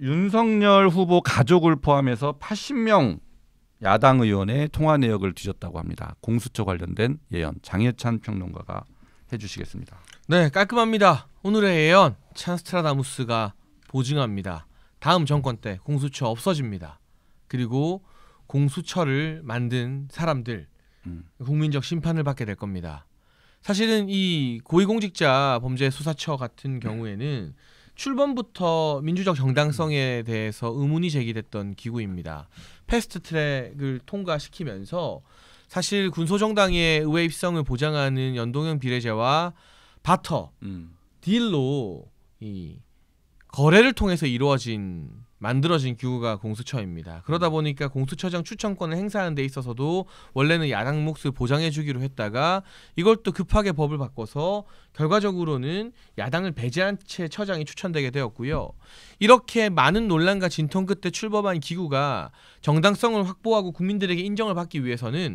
윤석열 후보 가족을 포함해서 80명 야당 의원의 통화 내역을 뒤졌다고 합니다. 공수처 관련된 예언 장혜찬 평론가가 해주시겠습니다. 네, 깔끔합니다. 오늘의 예언 찬스트라다무스가 보증합니다. 다음 정권 때 공수처 없어집니다. 그리고 공수처를 만든 사람들 음. 국민적 심판을 받게 될 겁니다. 사실은 이 고위공직자 범죄 수사처 같은 경우에는 음. 출범부터 민주적 정당성에 대해서 의문이 제기됐던 기구입니다. 패스트 트랙을 통과시키면서 사실 군소정당의 의회 입성을 보장하는 연동형 비례제와 바터 음. 딜로 이 거래를 통해서 이루어진 만들어진 기구가 공수처입니다. 그러다 음. 보니까 공수처장 추천권을 행사하는 데 있어서도 원래는 야당 몫을 보장해주기로 했다가 이걸 또 급하게 법을 바꿔서 결과적으로는 야당을 배제한 채 처장이 추천되게 되었고요. 이렇게 많은 논란과 진통 끝에 출범한 기구가 정당성을 확보하고 국민들에게 인정을 받기 위해서는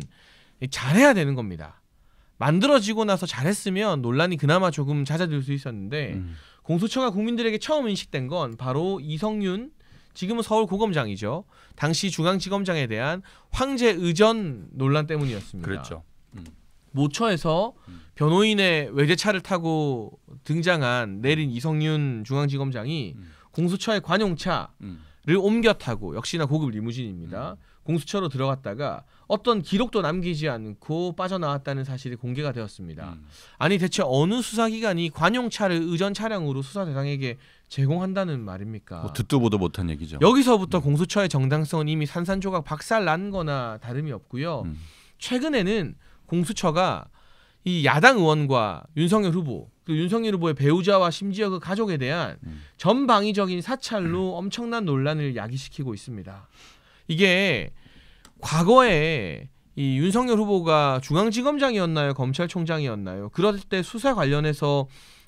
잘해야 되는 겁니다. 만들어지고 나서 잘했으면 논란이 그나마 조금 잦아들 수 있었는데 음. 공수처가 국민들에게 처음 인식된 건 바로 이성윤 지금은 서울고검장이죠. 당시 중앙지검장에 대한 황제 의전 논란 때문이었습니다. 그렇죠. 모처에서 음. 변호인의 외제차를 타고 등장한 내린 이성윤 중앙지검장이 음. 공수처의 관용차를 음. 옮겨 타고 역시나 고급 리무진입니다. 공수처로 들어갔다가 어떤 기록도 남기지 않고 빠져나왔다는 사실이 공개가 되었습니다. 아니 대체 어느 수사기관이 관용차를 의전 차량으로 수사 대상에게 제공한다는 말입니까? 뭐 듣도 보도 못한 얘기죠. 여기서부터 음. 공수처의 정당성은 이미 산산조각 박살난 거나 다름이 없고요. 음. 최근에는 공수처가 이 야당 의원과 윤석열 후보 그 윤석열 후보의 배우자와 심지어 그 가족에 대한 음. 전방위적인 사찰로 음. 엄청난 논란을 야기시키고 있습니다. 이게 과거에 이 윤석열 후보가 중앙지검장이었나요, 검찰총장이었나요? 그럴 때 수사 관련해서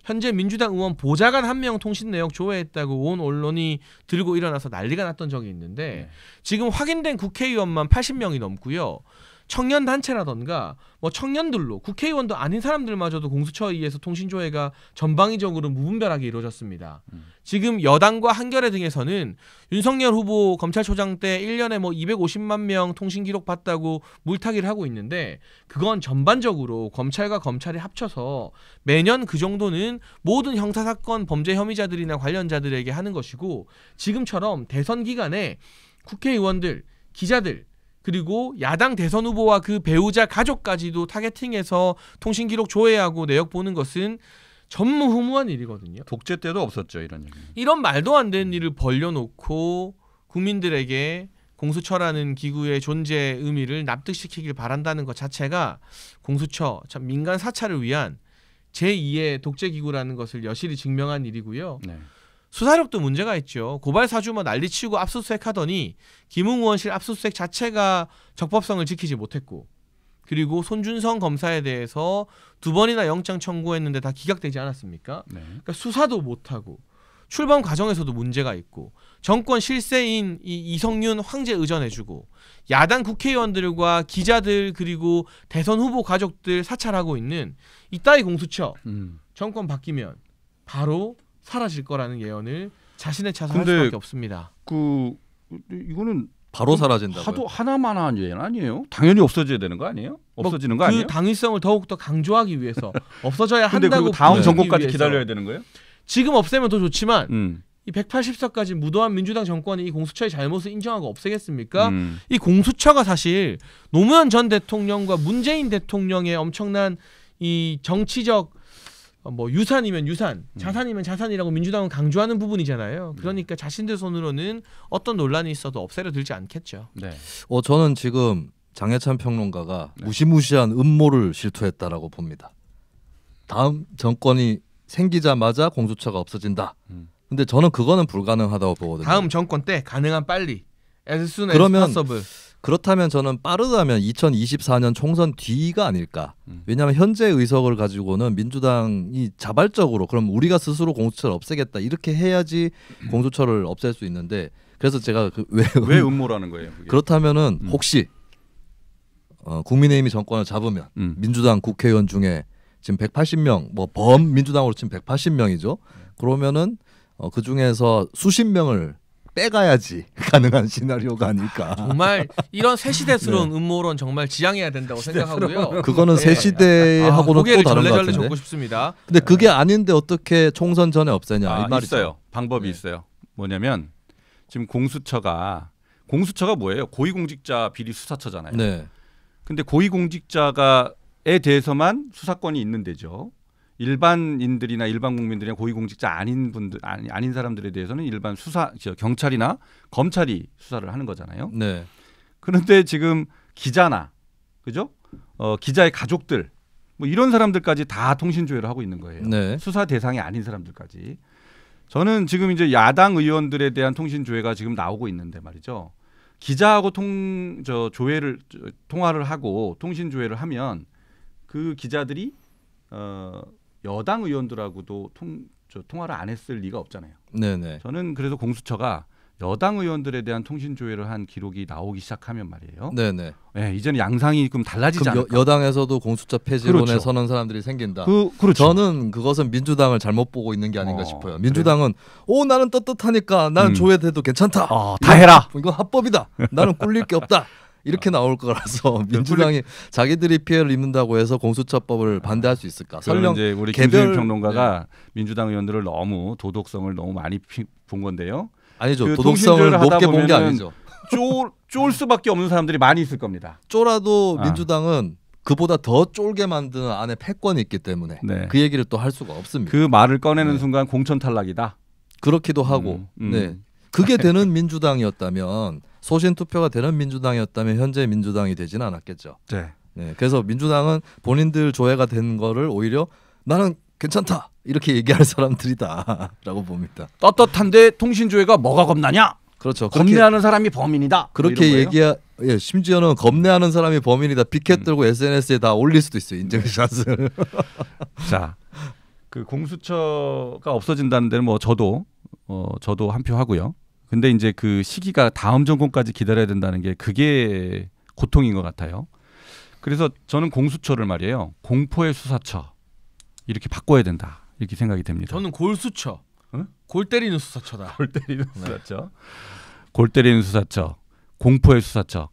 현재 민주당 의원 보좌관 한 명 통신 내역 조회했다고 온 언론이 들고 일어나서 난리가 났던 적이 있는데 네. 지금 확인된 국회의원만 80명이 넘고요. 청년 단체라던가 뭐 청년들로 국회의원도 아닌 사람들마저도 공수처에 의해서 통신조회가 전방위적으로 무분별하게 이루어졌습니다. 음. 지금 여당과 한겨레 등에서는 윤석열 후보 검찰총장 때 1년에 뭐 250만 명 통신 기록 봤다고 물타기를 하고 있는데 그건 전반적으로 검찰과 검찰이 합쳐서 매년 그 정도는 모든 형사 사건 범죄 혐의자들이나 관련자들에게 하는 것이고 지금처럼 대선 기간에 국회의원들 기자들 그리고 야당 대선 후보와 그 배우자 가족까지도 타겟팅해서 통신 기록 조회하고 내역 보는 것은 전무후무한 일이거든요. 독재 때도 없었죠 이런 얘 이런 말도 안 되는 일을 벌려놓고 국민들에게 공수처라는 기구의 존재 의미를 납득시키길 바란다는 것 자체가 공수처 참 민간 사찰을 위한 제2의 독재 기구라는 것을 여실히 증명한 일이고요. 네. 수사력도 문제가 있죠. 고발 사주만 뭐 난리치고 압수수색 하더니 김웅 의원실 압수수색 자체가 적법성을 지키지 못했고 그리고 손준성 검사에 대해서 두 번이나 영장 청구했는데 다 기각되지 않았습니까? 네. 그러니까 수사도 못하고 출범 과정에서도 문제가 있고 정권 실세인 이 이성윤 황제 의전해주고 야당 국회의원들과 기자들 그리고 대선 후보 가족들 사찰하고 있는 이따위 공수처 음. 정권 바뀌면 바로 사라질 거라는 예언을 자신의 차서할 수밖에 없습니다. 그 이거는 바로 사라진다. 하도 하나만한 예는 아니에요. 당연히 없어져야 되는 거 아니에요? 뭐 없어지는 뭐, 거 그 아니에요? 그 당위성을 더욱 더 강조하기 위해서 없어져야 한다고 다음 정권까지 기다려야 되는 거예요? 지금 없애면 더 좋지만 음. 이 180석까지 무도한 민주당 정권이 이 공수처의 잘못을 인정하고 없애겠습니까? 음. 이 공수처가 사실 노무현 전 대통령과 문재인 대통령의 엄청난 이 정치적 어, 뭐 유산이면 유산, 음. 자산이면 자산이라고 민주당은 강조하는 부분이잖아요. 그러니까 네. 자신들 손으로는 어떤 논란이 있어도 없애려 들지 않겠죠. 네. 어 저는 지금 장해찬 평론가가 네. 무시무시한 음모를 실토했다라고 봅니다. 다음 정권이 생기자마자 공수처가 없어진다. 음. 근데 저는 그거는 불가능하다고 보거든요. 다음 정권 때 가능한 빨리 as soon as possible. 그렇다면 저는 빠르다면 2024년 총선 뒤가 아닐까. 음. 왜냐하면 현재 의석을 가지고는 민주당이 자발적으로 그럼 우리가 스스로 공수처를 없애겠다 이렇게 해야지 음. 공수처를 없앨 수 있는데 그래서 제가 그왜 왜 음. 음모라는 거예요? 그게? 그렇다면은 음. 혹시 어, 국민의힘이 정권을 잡으면 음. 민주당 국회의원 중에 지금 180명 뭐 범 민주당으로 지금 180명이죠. 그러면은 어, 그 중에서 수십 명을 빼가야지 가능한 시나리오가 아닐까. 정말 이런 새 시대스러운 네. 음모론 정말 지양해야 된다고 시대스러운. 생각하고요. 그거는 네. 새 시대하고는 아, 또 다른 것 같은데. 고 싶습니다. 근데 그게 아닌데 어떻게 총선 전에 없애냐 아, 이 말이 있어요. 방법이 네. 있어요. 뭐냐면 지금 공수처가 공수처가 뭐예요? 고위공직자 비리 수사처잖아요. 네. 근데 고위공직자가에 대해서만 수사권이 있는 데죠. 일반인들이나 일반 국민들이나 고위공직자 아닌 분들 아니, 아닌 사람들에 대해서는 일반 수사 경찰이나 검찰이 수사를 하는 거잖아요. 네. 그런데 지금 기자나 그죠? 어, 기자의 가족들 뭐 이런 사람들까지 다 통신 조회를 하고 있는 거예요. 네. 수사 대상이 아닌 사람들까지. 저는 지금 이제 야당 의원들에 대한 통신 조회가 지금 나오고 있는데 말이죠. 기자하고 통 저 조회를 저, 통화를 하고 통신 조회를 하면 그 기자들이 어 여당 의원들하고도 통, 저, 통화를 안 했을 리가 없잖아요. 네네. 저는 그래서 공수처가 여당 의원들에 대한 통신 조회를 한 기록이 나오기 시작하면 말이에요. 네네. 네, 이제는 양상이 좀 달라지지 않을까. 여, 당에서도 공수처 폐지론에 그렇죠. 서는 사람들이 생긴다. 그, 그렇죠. 저는 그것은 민주당을 잘못 보고 있는 게 아닌가 어, 싶어요. 민주당은 그래. 오 나는 떳떳하니까 나는 음. 조회돼도 괜찮다. 어, 다 해라. 이건 합법이다. 나는 꿀릴 게 없다. 이렇게 나올 거라서 네, 민주당이 자기들이 피해를 입는다고 해서 공수처법을 반대할 수 있을까? 설령 이제 우리 개별 평론가가 네. 민주당 의원들을 너무 도덕성을 너무 많이 피, 본 건데요. 아니죠. 그 도덕성을 높게 본 게 아니죠. 쫄, 쫄 수밖에 없는 사람들이 많이 있을 겁니다. 쫄아도 아. 민주당은 그보다 더 쫄게 만드는 안에 패권이 있기 때문에 네. 그 얘기를 또 할 수가 없습니다. 그 말을 꺼내는 네. 순간 공천 탈락이다. 그렇기도 하고 음, 음. 네 그게 되는 민주당이었다면 소신 투표가 되는 민주당이었다면 현재 민주당이 되지는 않았겠죠. 네. 네. 그래서 민주당은 본인들 조회가 된 거를 오히려 나는 괜찮다 이렇게 얘기할 사람들이다라고 봅니다. 떳떳한데 통신조회가 뭐가 겁나냐? 그렇죠. 겁내하는 사람이 범인이다. 뭐 그렇게 얘기야. 예, 심지어는 겁내하는 사람이 범인이다. 피켓 음. 들고 SNS에 다 올릴 수도 있어요. 인증샷을. 네. 자, 그 공수처가 없어진다는 데는 뭐 저도 어 저도 한표 하고요. 근데 이제 그 시기가 다음 정권까지 기다려야 된다는 게 그게 고통인 것 같아요. 그래서 저는 공수처를 말이에요. 공포의 수사처 이렇게 바꿔야 된다 이렇게 생각이 됩니다. 저는 골수처. 응? 골 때리는 수사처다. 골 때리는 네. 수사처. 골 때리는 수사처. 공포의 수사처.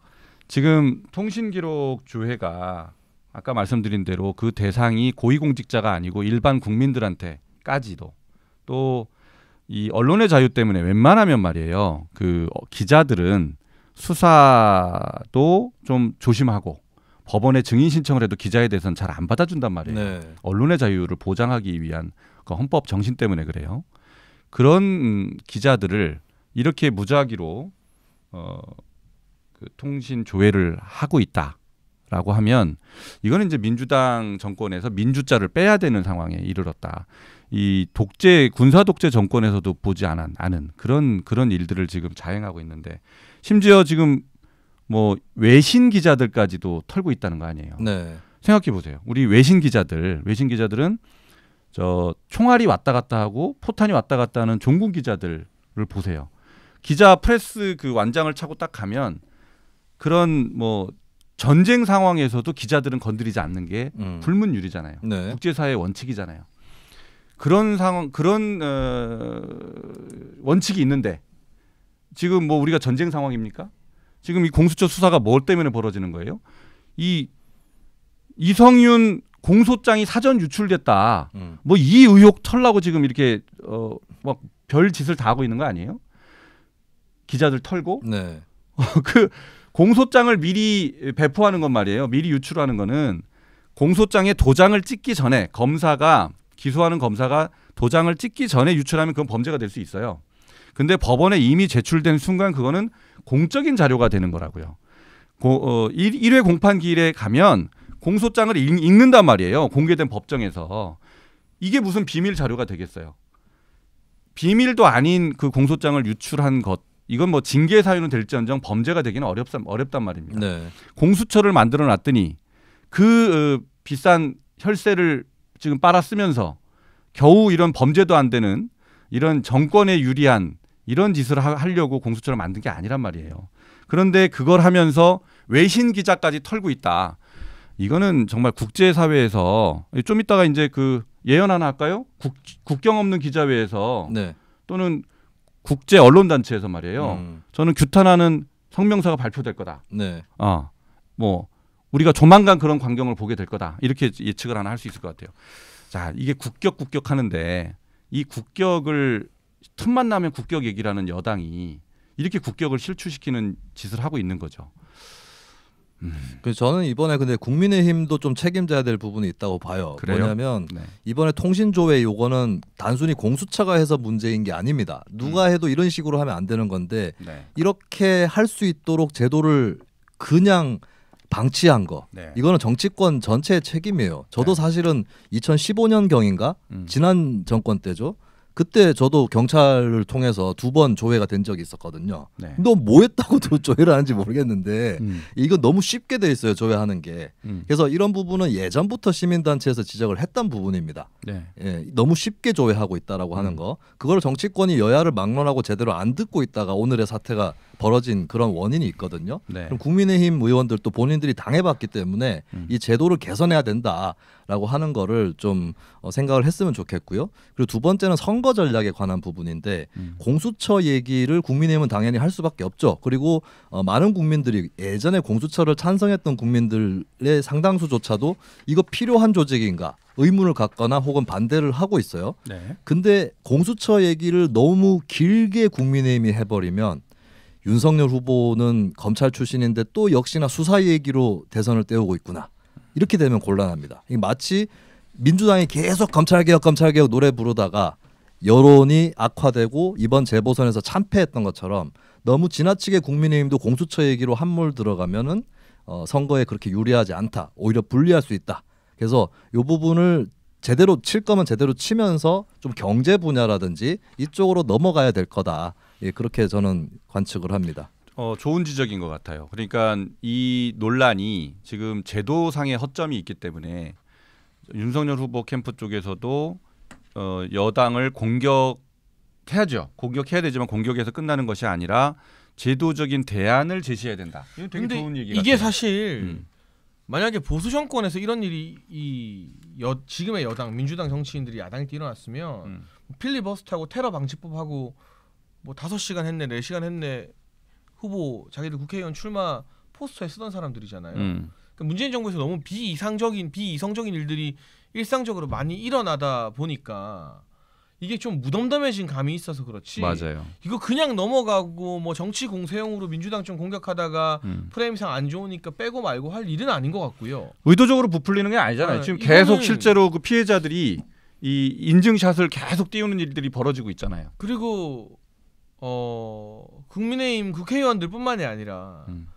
지금 통신기록 조회가 아까 말씀드린 대로 그 대상이 고위공직자가 아니고 일반 국민들한테까지도 또이 언론의 자유 때문에 웬만하면 말이에요. 그 어, 기자들은 수사도 좀 조심하고 법원에 증인 신청을 해도 기자에 대해서는 잘 안 받아준단 말이에요. 네. 언론의 자유를 보장하기 위한 그 헌법 정신 때문에 그래요. 그런 기자들을 이렇게 무작위로 어, 그 통신 조회를 하고 있다라고 하면 이거는 이제 민주당 정권에서 민주자를 빼야 되는 상황에 이르렀다. 이 독재 군사 독재 정권에서도 보지 않은 않는 그런 그런 일들을 지금 자행하고 있는데 심지어 지금 뭐 외신 기자들까지도 털고 있다는 거 아니에요. 네. 생각해 보세요. 우리 외신 기자들, 외신 기자들은 저 총알이 왔다 갔다 하고 포탄이 왔다 갔다 하는 종군 기자들을 보세요. 기자 프레스 그 완장을 차고 딱 가면 그런 뭐 전쟁 상황에서도 기자들은 건드리지 않는 게 음. 불문율이잖아요. 네. 국제사회 의 원칙이잖아요. 그런 상황 그런 어, 원칙이 있는데 지금 뭐 우리가 전쟁 상황입니까? 지금 이 공수처 수사가 뭘 뭐 때문에 벌어지는 거예요? 이 이성윤 공소장이 사전 유출됐다. 음. 뭐이 의혹 털라고 지금 이렇게 어막별 짓을 다 하고 있는 거 아니에요? 기자들 털고 네. 어, 그 공소장을 미리 배포하는 건 말이에요. 미리 유출하는 거는 공소장에 도장을 찍기 전에 검사가 기소하는 검사가 도장을 찍기 전에 유출하면 그건 범죄가 될 수 있어요. 근데 법원에 이미 제출된 순간 그거는 공적인 자료가 되는 거라고요. 고, 어, 1, 회 공판 기일에 가면 공소장을 읽, 읽는단 말이에요. 공개된 법정에서. 이게 무슨 비밀 자료가 되겠어요. 비밀도 아닌 그 공소장을 유출한 것 이건 뭐 징계 사유는 될지언정 범죄가 되기는 어렵단, 어렵단 말입니다. 네. 공수처를 만들어 놨더니 그 어, 비싼 혈세를 지금 빨아쓰면서 겨우 이런 범죄도 안 되는 이런 정권에 유리한 이런 짓을 하, 려고 공수처를 만든 게 아니란 말이에요. 그런데 그걸 하면서 외신 기자까지 털고 있다. 이거는 정말 국제사회에서 좀 이따가 이제 그 예언 하나 할까요? 국, 경 없는 기자회에서 네. 또는 국제 언론 단체에서 말이에요. 음. 저는 규탄하는 성명서가 발표될 거다. 네. 어, 뭐 우리가 조만간 그런 광경을 보게 될 거다. 이렇게 예측을 하나 할 수 있을 것 같아요. 자, 이게 국격 국격 하는데 이 국격을 틈만 나면 국격 얘기라는 여당이 이렇게 국격을 실추시키는 짓을 하고 있는 거죠. 음. 그 저는 이번에 근데 국민의힘도 좀 책임져야 될 부분이 있다고 봐요. 그래요? 뭐냐면 네. 이번에 통신조회 요거는 단순히 공수처가 해서 문제인 게 아닙니다. 누가 음. 해도 이런 식으로 하면 안 되는 건데 네. 이렇게 할 수 있도록 제도를 그냥 방치한 거 네. 이거는 정치권 전체의 책임이에요. 저도 네. 사실은 2015년 경인가 음. 지난 정권 때죠. 그때 저도 경찰을 통해서 두 번 조회가 된 적이 있었거든요. 네. 너뭐 했다고 또 조회를 하는지 모르겠는데 음. 이거 너무 쉽게 돼 있어요 조회하는 게. 음. 그래서 이런 부분은 예전부터 시민단체에서 지적을 했던 부분입니다. 네. 예, 너무 쉽게 조회하고 있다라고 음. 하는 거. 그걸 정치권이 여야를 막론하고 제대로 안 듣고 있다가 오늘의 사태가 벌어진 그런 원인이 있거든요. 네. 그럼 국민의힘 의원들도 본인들이 당해봤기 때문에 음. 이 제도를 개선해야 된다라고 하는 거를 좀 어, 생각을 했으면 좋겠고요. 그리고 두 번째는 선거 전략에 관한 부분인데 음. 공수처 얘기를 국민의힘은 당연히 할 수밖에 없죠. 그리고 어, 많은 국민들이 예전에 공수처를 찬성했던 국민들의 상당수조차도 이거 필요한 조직인가 의문을 갖거나 혹은 반대를 하고 있어요. 네. 근데 공수처 얘기를 너무 길게 국민의힘이 해버리면 윤석열 후보는 검찰 출신인데 또 역시나 수사 얘기로 대선을 때우고 있구나. 이렇게 되면 곤란합니다. 마치 민주당이 계속 검찰개혁 검찰개혁 노래 부르다가 여론이 악화되고 이번 재보선에서 참패했던 것처럼 너무 지나치게 국민의힘도 공수처 얘기로 한몰 들어가면은 어, 선거에 그렇게 유리하지 않다. 오히려 불리할 수 있다. 그래서 이 부분을 제대로 칠 거면 제대로 치면서 좀 경제 분야라든지 이쪽으로 넘어가야 될 거다. 예, 그렇게 저는 관측을 합니다. 어, 좋은 지적인 것 같아요. 그러니까 이 논란이 지금 제도상의 허점이 있기 때문에 윤석열 후보 캠프 쪽에서도 어, 여당을 공격해야죠. 공격해야 되지만 공격해서 끝나는 것이 아니라 제도적인 대안을 제시해야 된다. 이건 되게 좋은 얘기 같아요. 사실 음. 만약에 보수 정권에서 이런 일이 이 여, 지금의 여당 민주당 정치인들이 야당에 일어났으면 음. 뭐 필리버스터하고 테러 방지법하고 뭐 다섯 시간 했네, 네 시간 했네 후보 자기들 국회의원 출마 포스터에 쓰던 사람들이잖아요. 음. 그러니까 문재인 정부에서 너무 비이상적인 비이성적인 일들이 일상적으로 많이 일어나다 보니까 이게 좀 무덤덤해진 감이 있어서 그렇지. 맞아요. 이거 그냥 넘어가고 뭐 정치 공세용으로 민주당 좀 공격하다가 음. 프레임상 안 좋으니까 빼고 말고 할 일은 아닌 것 같고요. 의도적으로 부풀리는 게 아니잖아요. 아, 지금 계속 실제로 그 피해자들이 이 인증샷을 계속 띄우는 일들이 벌어지고 있잖아요. 그리고 어 국민의힘 국회의원들뿐만이 아니라 음.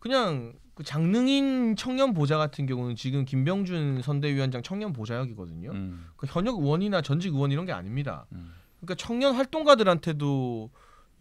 그냥 그 장능인 청년 보좌 같은 경우는 지금 김병준 선대위원장 청년 보좌역이거든요. 음. 그 현역 의원이나 전직 의원 이런 게 아닙니다. 음. 그러니까 청년 활동가들한테도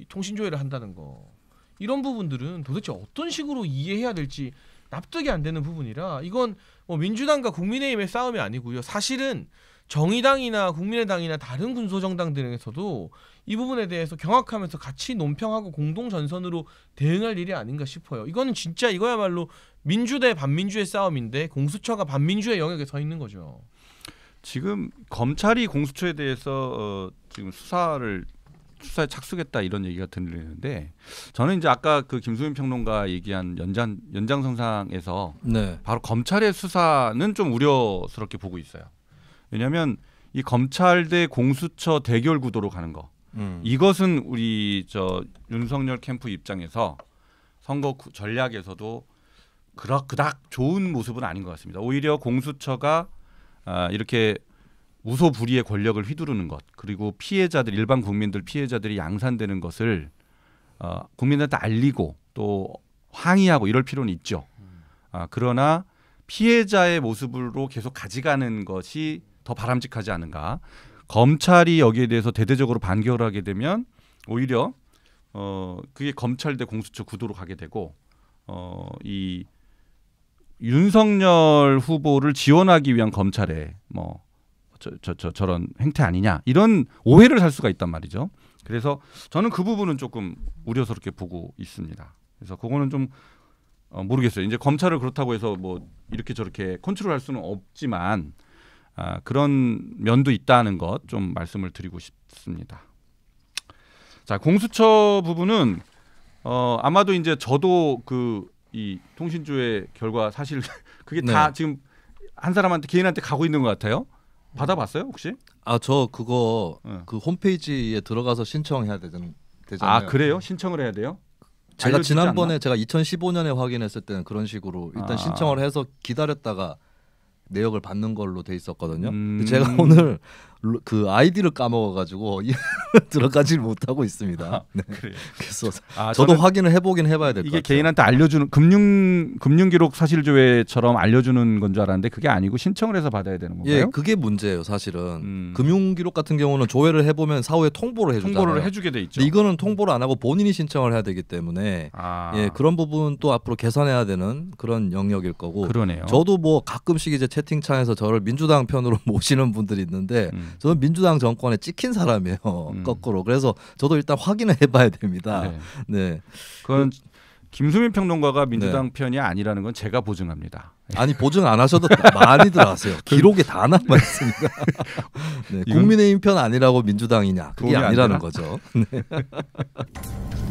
통신 조회를 한다는 거 이런 부분들은 도대체 어떤 식으로 이해해야 될지 납득이 안 되는 부분이라 이건 뭐 민주당과 국민의힘의 싸움이 아니고요. 사실은 정의당이나 국민의당이나 다른 군소정당 등에서도 이 부분에 대해서 경악하면서 같이 논평하고 공동 전선으로 대응할 일이 아닌가 싶어요. 이거는 진짜 이거야말로 민주 대 반민주의 싸움인데 공수처가 반민주의 영역에 서 있는 거죠. 지금 검찰이 공수처에 대해서 어, 지금 수사를 수사에 착수겠다 이런 얘기가 들리는데 저는 이제 아까 그 김수민 평론가 얘기한 연장 연장선상에서 네. 바로 검찰의 수사는 좀 우려스럽게 보고 있어요. 왜냐하면 이 검찰대 공수처 대결 구도로 가는 거. 음. 이것은 우리 저 윤석열 캠프 입장에서 선거 전략에서도 그럭 그닥 좋은 모습은 아닌 것 같습니다. 오히려 공수처가 아, 이렇게 우소불위의 권력을 휘두르는 것 그리고 피해자들 일반 국민들 피해자들이 양산되는 것을 어, 국민한테 알리고 또 항의하고 이럴 필요는 있죠. 음. 아, 그러나 피해자의 모습으로 계속 가져가는 것이 더 바람직하지 않은가. 검찰이 여기에 대해서 대대적으로 반격을 하게 되면 오히려 어 그게 검찰 대 공수처 구도로 가게 되고 어이 윤석열 후보를 지원하기 위한 검찰의 뭐 저, 저, 저, 저런 행태 아니냐 이런 오해를 살 수가 있단 말이죠. 그래서 저는 그 부분은 조금 우려스럽게 보고 있습니다. 그래서 그거는 좀 어, 모르겠어요. 이제 검찰을 그렇다고 해서 뭐 이렇게 저렇게 컨트롤할 수는 없지만 아, 그런 면도 있다는 것 좀 말씀을 드리고 싶습니다. 자 공수처 부분은 어, 아마도 이제 저도 그 이 통신조의 결과 사실 그게 네. 다 지금 한 사람한테 개인한테 가고 있는 것 같아요. 받아봤어요 혹시? 아저 그거 응. 네. 그 홈페이지에 들어가서 신청해야 되잖, 되잖아요. 아 그래요? 신청을 해야 돼요? 제가 지난번에 않나? 제가 2015년에 확인했을 때는 그런 식으로 일단 아. 신청을 해서 기다렸다가 내역을 받는 걸로 돼 있었거든요. 음... 제가 오늘 그 아이디를 까먹어가지고 들어가질 못하고 있습니다. 아, 네. 그래서 아, 저도 확인을 해보긴 해봐야 될 것 같아요. 이게 개인한테 알려주는 금융 금융 기록 사실 조회처럼 알려주는 건 줄 알았는데 그게 아니고 신청을 해서 받아야 되는 예, 건가요? 예, 그게 문제예요, 사실은. 음. 금융 기록 같은 경우는 조회를 해보면 사후에 통보를 해주잖아요. 통보를 해주게 돼 있죠. 이거는 통보를 안 하고 본인이 신청을 해야 되기 때문에 아. 예, 그런 부분 또 앞으로 개선해야 되는 그런 영역일 거고. 그러네요. 저도 뭐 가끔씩 이제 채팅창에서 저를 민주당 편으로 모시는 분들이 있는데. 음. 저는 민주당 정권에 찍힌 사람이에요. 음. 거꾸로. 그래서 저도 일단 확인을 해봐야 됩니다. 네. 네. 그건 그 김수민 평론가가 민주당 네. 편이 아니라는 건 제가 보증합니다. 아니 보증 안 하셔도 많이들 하세요. 그 기록에 다 남아 있습니다. 네, 국민의힘 편 아니라고 민주당이냐 그게 아니라는 거죠. 네.